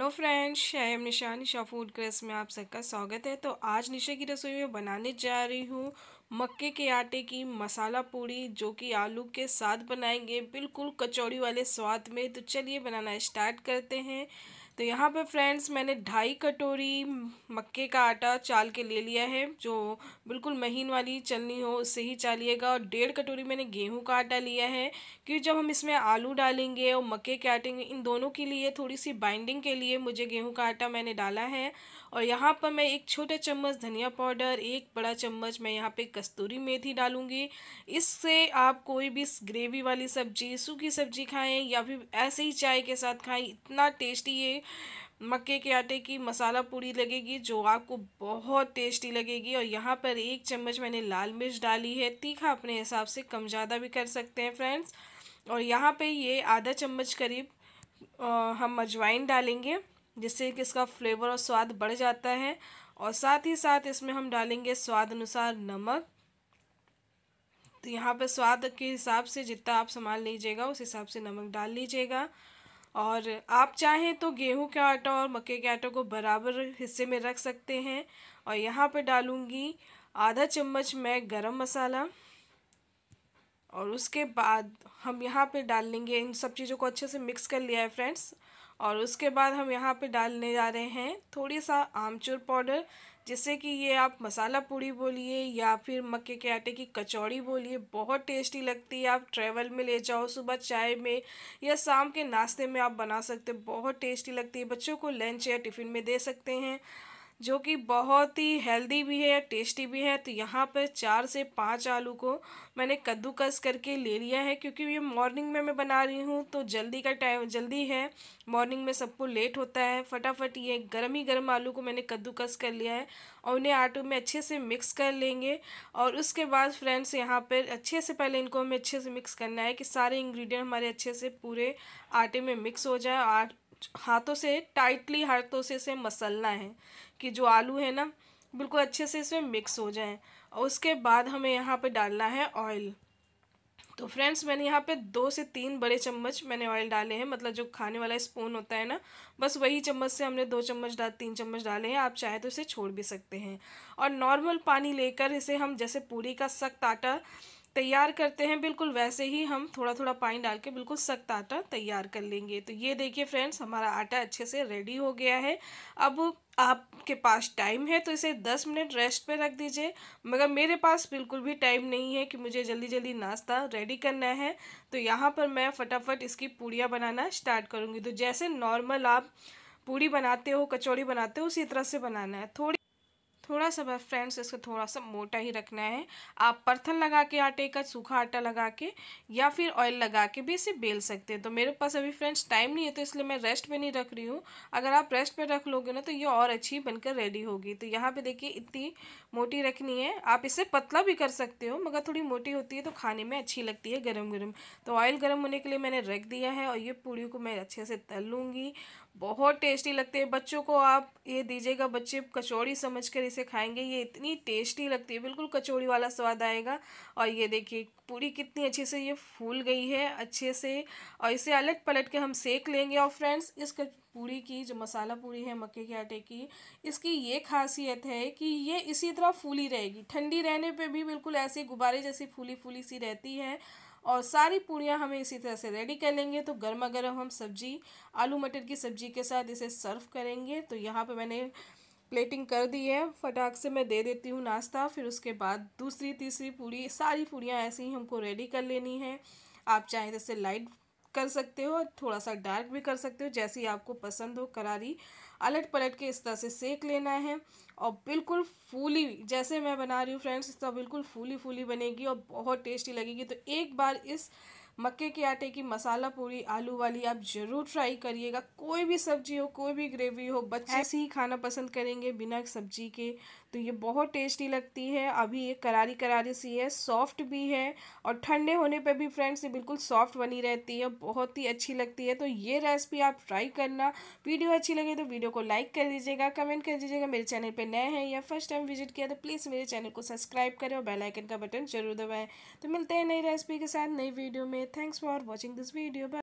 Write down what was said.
Hello friends शायम Nisha Nisha food क्रेस में आप सबका स्वागत है तो आज निशा की रसोई में बनाने जा रही हूँ मक्के के आटे की मसाला पूड़ी जो कि आलू के साथ बनाएंगे बिल्कुल कचौड़ी वाले स्वाद में तो चलिए बनाना स्टार्ट करते हैं तो यहाँ पर फ्रेंड्स मैंने ढाई कटोरी मक्के का आटा चाल के ले लिया है जो बिल्कुल महीन वाली चलनी हो उससे ही चालिएगा और डेढ़ कटोरी मैंने गेहूं का आटा लिया है क्योंकि जब हम इसमें आलू डालेंगे और मक्के के आटेंगे इन दोनों के लिए थोड़ी सी बाइंडिंग के लिए मुझे गेहूँ का आटा मैंने डाला है और यहाँ पर मैं एक छोटा चम्मच धनिया पाउडर एक बड़ा चम्मच मैं यहाँ पे कस्तूरी मेथी डालूँगी इससे आप कोई भी ग्रेवी वाली सब्जी सूखी सब्जी खाएँ या फिर ऐसे ही चाय के साथ खाएँ इतना टेस्टी ये मक्के के आटे की मसाला पूड़ी लगेगी जो आपको बहुत टेस्टी लगेगी और यहाँ पर एक चम्मच मैंने लाल मिर्च डाली है तीखा अपने हिसाब से कम ज़्यादा भी कर सकते हैं फ्रेंड्स और यहाँ पे ये आधा चम्मच करीब हम अजवाइन डालेंगे जिससे कि इसका फ्लेवर और स्वाद बढ़ जाता है और साथ ही साथ इसमें हम डालेंगे स्वाद अनुसार नमक तो यहाँ पे स्वाद के हिसाब से जितना आप संभाल लीजिएगा उस हिसाब से नमक डाल लीजिएगा और आप चाहें तो गेहूं के आटा और मक्के के आटे को बराबर हिस्से में रख सकते हैं और यहाँ पे डालूँगी आधा चम्मच मैं गरम मसाला और उसके बाद हम यहाँ पे डाल लेंगे इन सब चीज़ों को अच्छे से मिक्स कर लिया है फ्रेंड्स और उसके बाद हम यहाँ पे डालने जा रहे हैं थोड़ी सा आमचूर पाउडर जिससे कि ये आप मसाला पूड़ी बोलिए या फिर मक्के के आटे की कचौड़ी बोलिए बहुत टेस्टी लगती है आप ट्रैवल में ले जाओ सुबह चाय में या शाम के नाश्ते में आप बना सकते बहुत टेस्टी लगती है बच्चों को लंच या टिफ़िन में दे सकते हैं जो कि बहुत ही हेल्दी भी है टेस्टी भी है तो यहाँ पर चार से पाँच आलू को मैंने कद्दूकस करके ले लिया है क्योंकि ये मॉर्निंग में मैं बना रही हूँ तो जल्दी का टाइम जल्दी है मॉर्निंग में सबको लेट होता है फटाफट ये गर्म ही गर्म आलू को मैंने कद्दूकस कर लिया है और उन्हें आटो में अच्छे से मिक्स कर लेंगे और उसके बाद फ्रेंड्स यहाँ पर अच्छे से पहले इनको हमें अच्छे से मिक्स करना है कि सारे इंग्रीडियंट हमारे अच्छे से पूरे आटे में मिक्स हो जाए हाथों से टाइटली हाथों से इसे मसलना है कि जो आलू है ना बिल्कुल अच्छे से इसमें मिक्स हो जाए और उसके बाद हमें यहाँ पे डालना है ऑयल तो फ्रेंड्स मैंने यहाँ पे दो से तीन बड़े चम्मच मैंने ऑयल डाले हैं मतलब जो खाने वाला स्पून होता है ना बस वही चम्मच से हमने दो चम्मच डाल तीन चम्मच डाले हैं आप चाहे तो इसे छोड़ भी सकते हैं और नॉर्मल पानी लेकर इसे हम जैसे पूरी का सख्त आटा तैयार करते हैं बिल्कुल वैसे ही हम थोड़ा थोड़ा पानी डाल के बिल्कुल सख्त आटा तैयार कर लेंगे तो ये देखिए फ्रेंड्स हमारा आटा अच्छे से रेडी हो गया है अब आपके पास टाइम है तो इसे दस मिनट रेस्ट पे रख दीजिए मगर मेरे पास बिल्कुल भी टाइम नहीं है कि मुझे जल्दी जल्दी नाश्ता रेडी करना है तो यहाँ पर मैं फटाफट इसकी पूड़ियाँ बनाना स्टार्ट करूँगी तो जैसे नॉर्मल आप पूड़ी बनाते हो कचौड़ी बनाते हो उसी तरह से बनाना है थोड़ी थोड़ा सा फ्रेंड्स इसको थोड़ा सा मोटा ही रखना है आप पर्थन लगा के आटे का सूखा आटा लगा के या फिर ऑयल लगा के भी इसे बेल सकते हैं तो मेरे पास अभी फ्रेंड्स टाइम नहीं है तो इसलिए मैं रेस्ट पे नहीं रख रही हूँ अगर आप रेस्ट पे रख लोगे ना तो ये और अच्छी बनकर रेडी होगी तो यहाँ पर देखिए इतनी मोटी रखनी है आप इसे पतला भी कर सकते हो मगर थोड़ी मोटी होती है तो खाने में अच्छी लगती है गर्म गर्म तो ऑयल गर्म होने के लिए मैंने रख दिया है और ये पूड़ी को मैं अच्छे से तल लूँगी बहुत टेस्टी लगते हैं बच्चों को आप ये दीजिएगा बच्चे कचौड़ी समझ कर इसे खाएंगे ये इतनी टेस्टी लगती है बिल्कुल कचौड़ी वाला स्वाद आएगा और ये देखिए पूरी कितनी अच्छे से ये फूल गई है अच्छे से और इसे अलट पलट के हम सेक लेंगे और फ्रेंड्स इस पूरी की जो मसाला पूरी है मक्के के आटे की इसकी ये खासियत है कि ये इसी तरह फूली रहेगी ठंडी रहने पर भी बिल्कुल ऐसे गुब्बारे जैसी फूली फूली सी रहती है और सारी पूड़ियाँ हमें इसी तरह से रेडी कर लेंगे तो गर्मा गर्म हम सब्जी आलू मटर की सब्जी के साथ इसे सर्व करेंगे तो यहाँ पे मैंने प्लेटिंग कर दी है फटाक से मैं दे देती हूँ नाश्ता फिर उसके बाद दूसरी तीसरी पूड़ी सारी पूड़ियाँ ऐसे ही हमको रेडी कर लेनी है आप चाहें तो इसे लाइट कर सकते हो थोड़ा सा डार्क भी कर सकते हो जैसी आपको पसंद हो करारी अलट पलट के इस तरह से सेक लेना है और बिल्कुल फूली जैसे मैं बना रही हूँ फ्रेंड्स इस तरह बिल्कुल फूली फूली बनेगी और बहुत टेस्टी लगेगी तो एक बार इस मक्के के आटे की मसाला पूरी आलू वाली आप जरूर ट्राई करिएगा कोई भी सब्जी हो कोई भी ग्रेवी हो बच्चे ऐसे ही खाना पसंद करेंगे बिना सब्जी के तो ये बहुत टेस्टी लगती है अभी ये करारी करारी सी है सॉफ्ट भी है और ठंडे होने पर भी फ्रेंड्स ये बिल्कुल सॉफ्ट बनी रहती है बहुत ही अच्छी लगती है तो ये रेसिपी आप ट्राई करना वीडियो अच्छी लगे तो वीडियो को लाइक कर दीजिएगा कमेंट कर दीजिएगा मेरे चैनल पर नए हैं या फर्स्ट टाइम विजिट किया तो प्लीज़ मेरे चैनल को सब्सक्राइब करें और बेलाइकन का बटन जरूर दबाएँ तो मिलते हैं नई रेसिपी के साथ नई वीडियो में Thanks for watching this video. Bye.